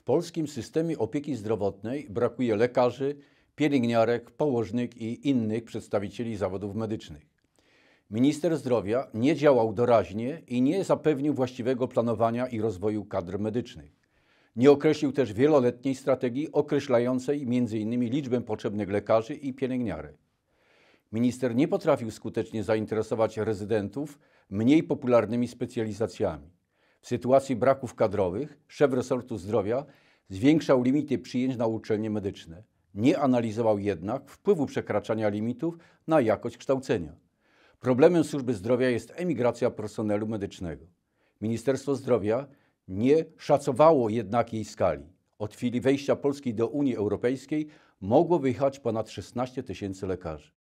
W polskim systemie opieki zdrowotnej brakuje lekarzy, pielęgniarek, położnych i innych przedstawicieli zawodów medycznych. Minister zdrowia nie działał doraźnie i nie zapewnił właściwego planowania i rozwoju kadr medycznych. Nie określił też wieloletniej strategii określającej m.in. liczbę potrzebnych lekarzy i pielęgniarek. Minister nie potrafił skutecznie zainteresować rezydentów mniej popularnymi specjalizacjami. W sytuacji braków kadrowych szef resortu zdrowia zwiększał limity przyjęć na uczelnie medyczne. Nie analizował jednak wpływu przekraczania limitów na jakość kształcenia. Problemem służby zdrowia jest emigracja personelu medycznego. Ministerstwo Zdrowia nie szacowało jednak jej skali. Od chwili wejścia Polski do Unii Europejskiej mogło wyjechać ponad 16 tysięcy lekarzy.